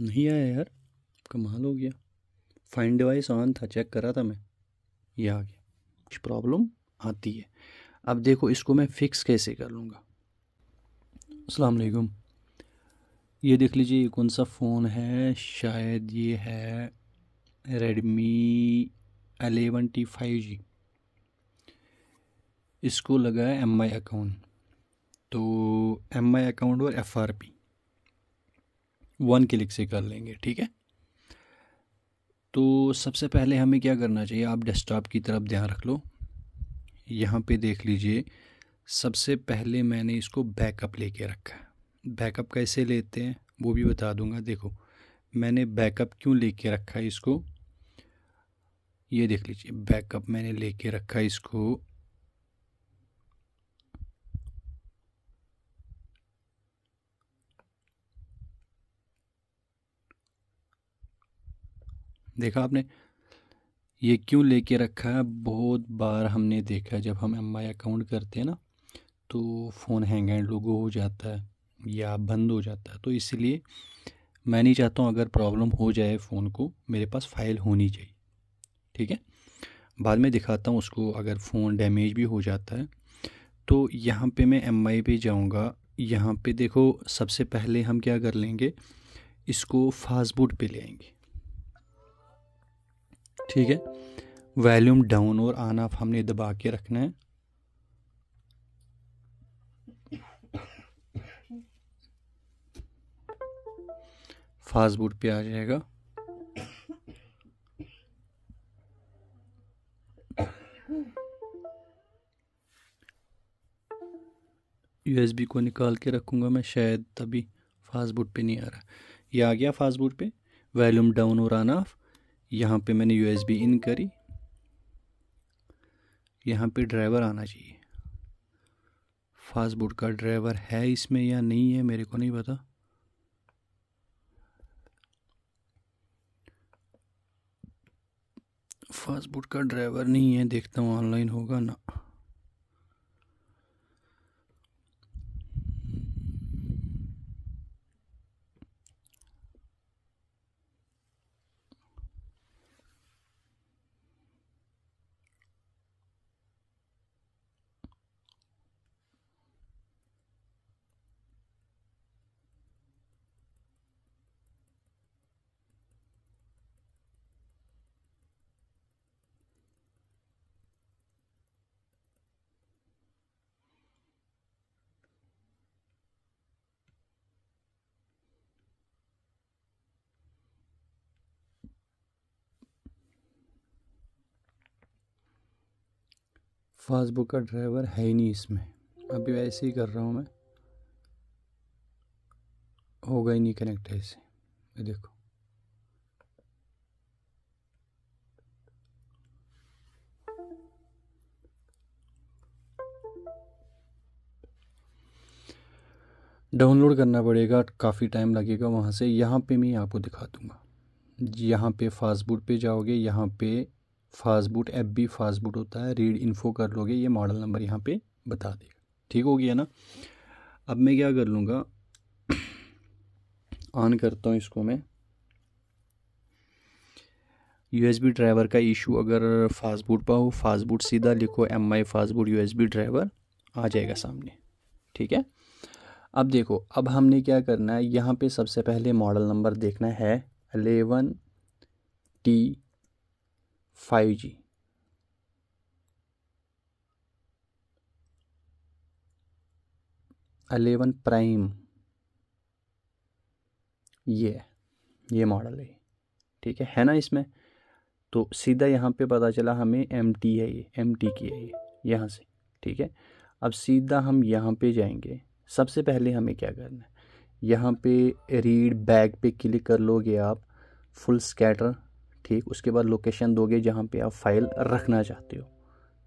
नहीं आया यार कमाल हो गया फाइन डिवाइस ऑन था चेक करा था मैं ये आ गया कुछ प्रॉब्लम आती है अब देखो इसको मैं फिक्स कैसे कर लूँगा अस्सलाम ये देख लीजिए ये कौन सा फ़ोन है शायद ये है Redmi eleven T five G इसको लगा है एम आई अकाउंट तो एम आई अकाउंट और F R P one click से कर लेंगे ठीक है तो सबसे पहले हमें क्या करना चाहिए आप डेस्कटॉप की तरफ ध्यान रख लो यहाँ पे देख लीजिए सबसे पहले मैंने इसको बैकअप लेके रखा है बैकअप कैसे लेते हैं वो भी बता दूंगा देखो मैंने बैकअप क्यों लेके रखा है इसको ये देख लीजिए बैकअप मैंने लेके रखा है इसको देखा आपने ये क्यों लेके रखा है बहुत बार हमने देखा है जब हम एम आई अकाउंट करते हैं ना तो फ़ोन हैंग एंड लोगो हो जाता है या बंद हो जाता है तो इसलिए मैं नहीं चाहता हूँ अगर प्रॉब्लम हो जाए फ़ोन को मेरे पास फ़ाइल होनी चाहिए ठीक है बाद में दिखाता हूँ उसको अगर फ़ोन डैमेज भी हो जाता है तो यहाँ पे मैं एम आई पे जाऊँगा यहाँ पे देखो सबसे पहले हम क्या कर लेंगे इसको बूट पर ले आएंगे ठीक है वॉल्यूम डाउन और ऑन ऑफ हमने दबा के रखना है फास्ट बूट पे आ जाएगा यूएसबी को निकाल के रखूंगा मैं शायद तभी फास्ट बूट पे नहीं आ रहा ये आ गया फास्ट बूट पे वॉल्यूम डाउन और ऑन ऑफ यहाँ पे मैंने यू इन करी यहाँ पे ड्राइवर आना चाहिए फास्ट फास्टबोर्ड का ड्राइवर है इसमें या नहीं है मेरे को नहीं पता फास्ट फास्टबोर्ड का ड्राइवर नहीं है देखता हूँ ऑनलाइन होगा ना फास्टबुक का ड्राइवर है ही नहीं इसमें अभी वैसे ही कर रहा हूँ मैं होगा ही नहीं कनेक्ट है इसे ये देखो डाउनलोड करना पड़ेगा काफ़ी टाइम लगेगा वहाँ से यहाँ पे मैं आपको दिखा दूँगा यहाँ पे फ़ास्टबुक पे जाओगे यहाँ पे फास्टबूट ऐप भी बूट होता है रीड इन्फो कर लोगे ये मॉडल नंबर यहाँ पे बता देगा ठीक हो गया ना अब मैं क्या कर लूँगा ऑन करता हूँ इसको मैं बी ड्राइवर का इशू अगर बूट पर हो बूट सीधा लिखो M I S B driver आ जाएगा सामने ठीक है अब देखो अब हमने क्या करना है यहाँ पे सबसे पहले मॉडल नंबर देखना है eleven T five G eleven prime ये ये मॉडल है ठीक है है ना इसमें तो सीधा यहाँ पे पता चला हमें एम टी है ये एम टी की है ये यहाँ से ठीक है अब सीधा हम यहाँ पे जाएंगे सबसे पहले हमें क्या करना है यहाँ पे रीड बैग पे क्लिक कर लोगे आप फुल स्कैटर ठीक उसके बाद लोकेशन दोगे जहाँ पे आप फाइल रखना चाहते हो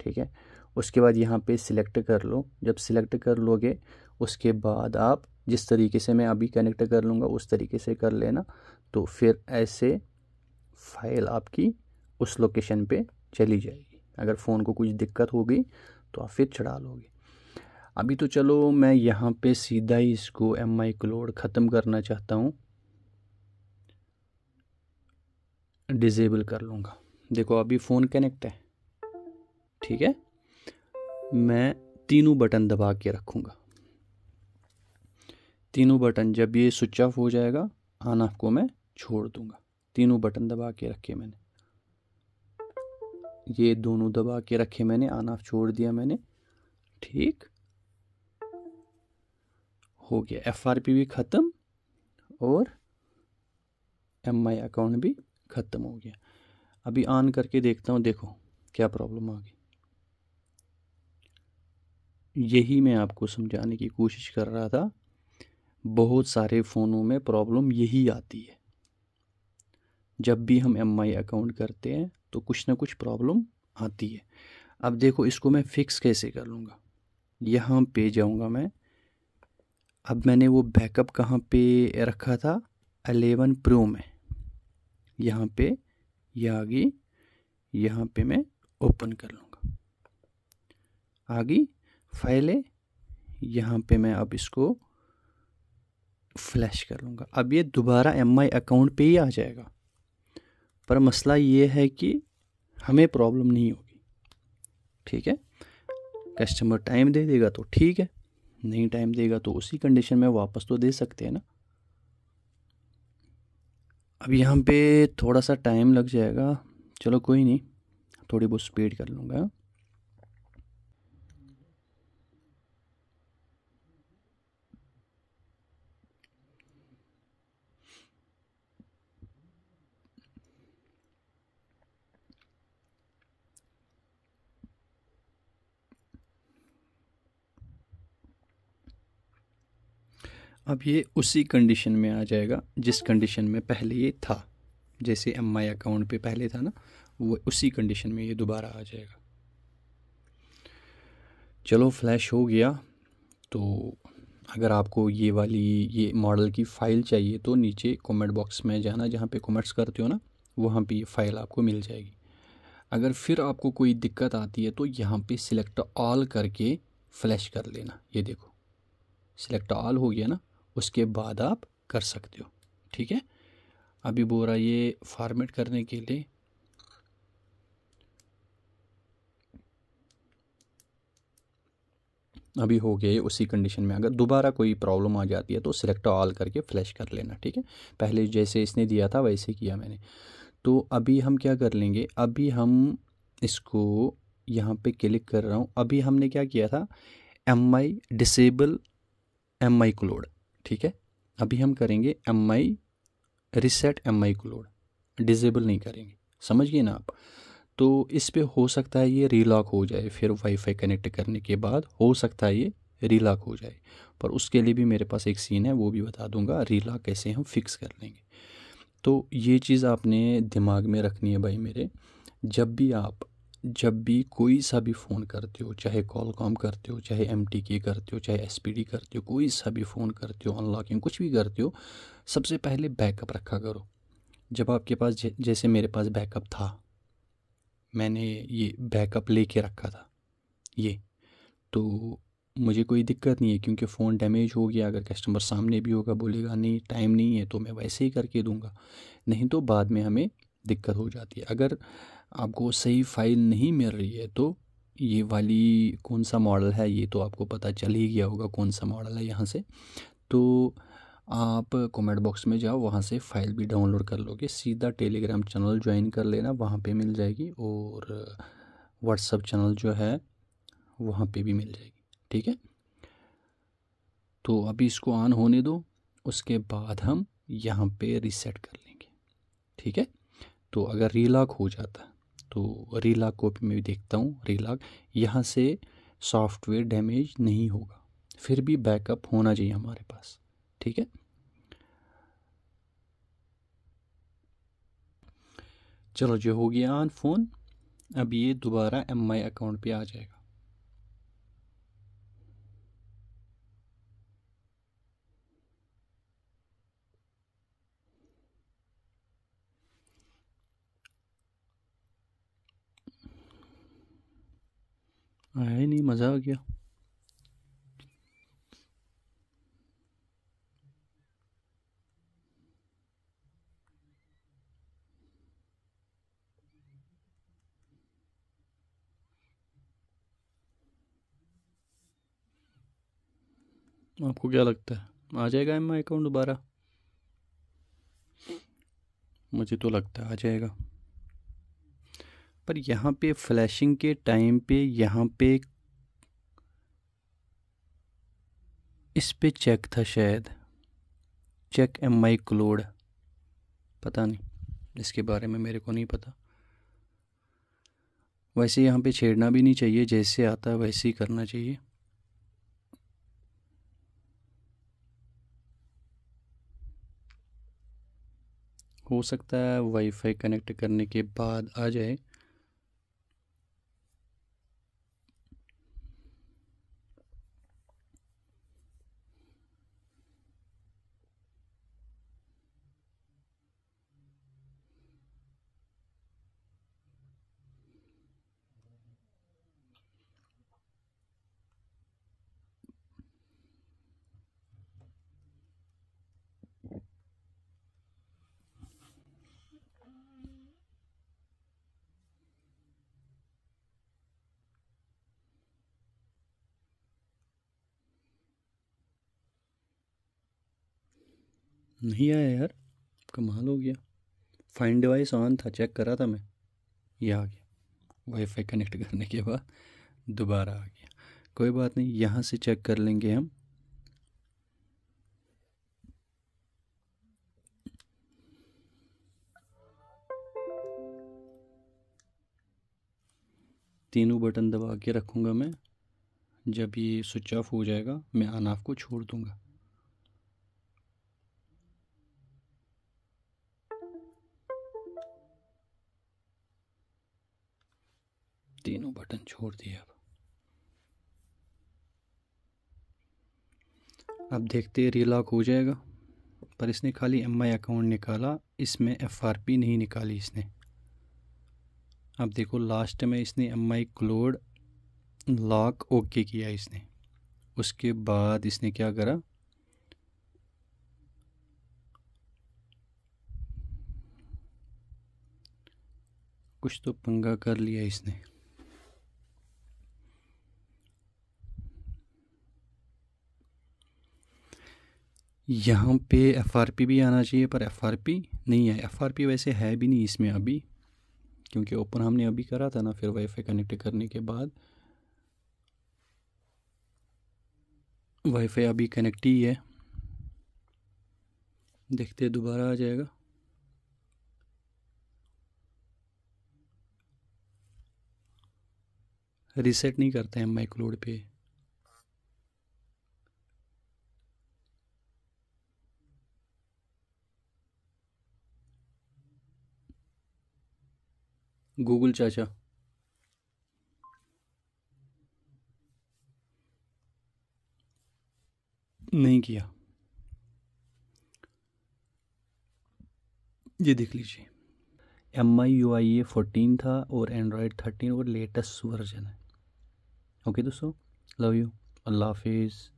ठीक है उसके बाद यहाँ पे सिलेक्ट कर लो जब सिलेक्ट कर लोगे उसके बाद आप जिस तरीके से मैं अभी कनेक्ट कर लूँगा उस तरीके से कर लेना तो फिर ऐसे फाइल आपकी उस लोकेशन पे चली जाएगी अगर फ़ोन को कुछ दिक्कत होगी तो आप फिर चढ़ा लोगे अभी तो चलो मैं यहाँ पे सीधा ही इसको एम आई क्लोड ख़त्म करना चाहता हूँ डिजेबल कर लूँगा देखो अभी फ़ोन कनेक्ट है ठीक है मैं तीनों बटन दबा के रखूँगा तीनों बटन जब ये स्विच ऑफ हो जाएगा ऑन ऑफ को मैं छोड़ दूँगा तीनों बटन दबा के रखे मैंने ये दोनों दबा के रखे मैंने आना ऑफ छोड़ दिया मैंने ठीक हो गया एफ आर पी भी ख़त्म और एम आई अकाउंट भी ख़त्म हो गया अभी ऑन करके देखता हूँ देखो क्या प्रॉब्लम आ गई यही मैं आपको समझाने की कोशिश कर रहा था बहुत सारे फ़ोनों में प्रॉब्लम यही आती है जब भी हम एम अकाउंट करते हैं तो कुछ ना कुछ प्रॉब्लम आती है अब देखो इसको मैं फ़िक्स कैसे कर लूँगा यहाँ पे जाऊँगा मैं अब मैंने वो बैकअप कहाँ पे रखा था अलेवन प्रो में यहाँ पे यह गई यहाँ पे मैं ओपन कर लूँगा आ फाइल फाइलें यहाँ पे मैं अब इसको फ्लैश कर लूँगा अब ये दोबारा एम आई अकाउंट पे ही आ जाएगा पर मसला ये है कि हमें प्रॉब्लम नहीं होगी ठीक है कस्टमर टाइम दे देगा तो ठीक है नहीं टाइम देगा तो उसी कंडीशन में वापस तो दे सकते हैं ना अब यहाँ पे थोड़ा सा टाइम लग जाएगा चलो कोई नहीं थोड़ी बहुत स्पीड कर लूँगा अब ये उसी कंडीशन में आ जाएगा जिस कंडीशन में पहले ये था जैसे एम माई अकाउंट पे पहले था ना वो उसी कंडीशन में ये दोबारा आ जाएगा चलो फ्लैश हो गया तो अगर आपको ये वाली ये मॉडल की फ़ाइल चाहिए तो नीचे कमेंट बॉक्स में जाना जहाँ पे कमेंट्स करते हो ना वहाँ पे ये फ़ाइल आपको मिल जाएगी अगर फिर आपको कोई दिक्कत आती है तो यहाँ पे सिलेक्ट ऑल करके फ्लैश कर लेना ये देखो सिलेक्ट ऑल हो गया ना उसके बाद आप कर सकते हो ठीक है अभी बोल रहा ये फॉर्मेट करने के लिए अभी हो गया उसी कंडीशन में अगर दोबारा कोई प्रॉब्लम आ जाती है तो सिलेक्ट ऑल करके फ्लैश कर लेना ठीक है पहले जैसे इसने दिया था वैसे किया मैंने तो अभी हम क्या कर लेंगे अभी हम इसको यहाँ पे क्लिक कर रहा हूँ अभी हमने क्या किया था M I disable M I cloud ठीक है अभी हम करेंगे M I reset M I को लोड डिजेबल नहीं करेंगे समझिए ना आप तो इस पर हो सकता है ये रीलॉक हो जाए फिर वाईफाई कनेक्ट करने के बाद हो सकता है ये रीलॉक हो जाए पर उसके लिए भी मेरे पास एक सीन है वो भी बता दूंगा रीलॉक कैसे हम फिक्स कर लेंगे तो ये चीज़ आपने दिमाग में रखनी है भाई मेरे जब भी आप जब भी कोई सा भी फ़ोन करते हो चाहे कॉल कॉम करते हो चाहे एम टी के करते हो चाहे एस पी डी करते हो कोई सा भी फ़ोन करते हो अनलॉकिंग कुछ भी करते हो सबसे पहले बैकअप रखा करो जब आपके पास जैसे मेरे पास बैकअप था मैंने ये बैकअप लेके रखा था ये तो मुझे कोई दिक्कत नहीं है क्योंकि फ़ोन डैमेज हो गया अगर कस्टमर सामने भी होगा बोलेगा नहीं टाइम नहीं है तो मैं वैसे ही करके दूंगा नहीं तो बाद में हमें दिक्कत हो जाती है अगर आपको सही फाइल नहीं मिल रही है तो ये वाली कौन सा मॉडल है ये तो आपको पता चल ही गया होगा कौन सा मॉडल है यहाँ से तो आप कमेंट बॉक्स में जाओ वहाँ से फ़ाइल भी डाउनलोड कर लोगे सीधा टेलीग्राम चैनल ज्वाइन कर लेना वहाँ पे मिल जाएगी और व्हाट्सअप चैनल जो है वहाँ पे भी मिल जाएगी ठीक है तो अभी इसको ऑन होने दो उसके बाद हम यहाँ पे रीसेट कर लेंगे ठीक है तो अगर रीलॉक हो जाता तो रीलॉक कॉपी में भी देखता हूँ रीलॉक यहाँ से सॉफ्टवेयर डैमेज नहीं होगा फिर भी बैकअप होना चाहिए हमारे पास ठीक है चलो जो हो गया ऑन फ़ोन अब ये दोबारा एम आई अकाउंट पे आ जाएगा आया ही नहीं मज़ा आ गया आपको क्या लगता है आ जाएगा एम आई अकाउंट दोबारा मुझे तो लगता है आ जाएगा पर यहाँ पे फ्लैशिंग के टाइम पे यहाँ पे इस पे चेक था शायद चेक एम आई क्लोड पता नहीं इसके बारे में मेरे को नहीं पता वैसे यहाँ पे छेड़ना भी नहीं चाहिए जैसे आता है वैसे ही करना चाहिए हो सकता है वाईफाई कनेक्ट करने के बाद आ जाए नहीं आया यार कमाल हो गया फाइन डिवाइस ऑन था चेक करा था मैं ये आ गया वाईफाई कनेक्ट करने के बाद दोबारा आ गया कोई बात नहीं यहाँ से चेक कर लेंगे हम तीनों बटन दबा के रखूँगा मैं जब ये स्विच ऑफ हो जाएगा मैं अनाफ को छोड़ दूँगा बटन छोड़ दिया अब अब देखते हैं लॉक हो जाएगा पर इसने खाली एम आई अकाउंट निकाला इसमें एफ आर पी नहीं निकाली इसने अब देखो लास्ट में इसने M I cloud lock okay किया इसने उसके बाद इसने क्या करा कुछ तो पंगा कर लिया इसने यहाँ पे एफआरपी भी आना चाहिए पर एफआरपी नहीं है एफआरपी वैसे है भी नहीं इसमें अभी क्योंकि ओपन हमने अभी करा था ना फिर वाईफाई कनेक्ट करने के बाद वाईफाई अभी कनेक्ट ही है देखते दोबारा आ जाएगा रिसेट नहीं करते हैं माइक्रोड पे गूगल चाचा नहीं किया ये देख लीजिए M I U I A fourteen था और एंड्रॉयड थर्टीन और लेटेस्ट वर्जन है ओके दोस्तों लव यू अल्लाह हाफिज़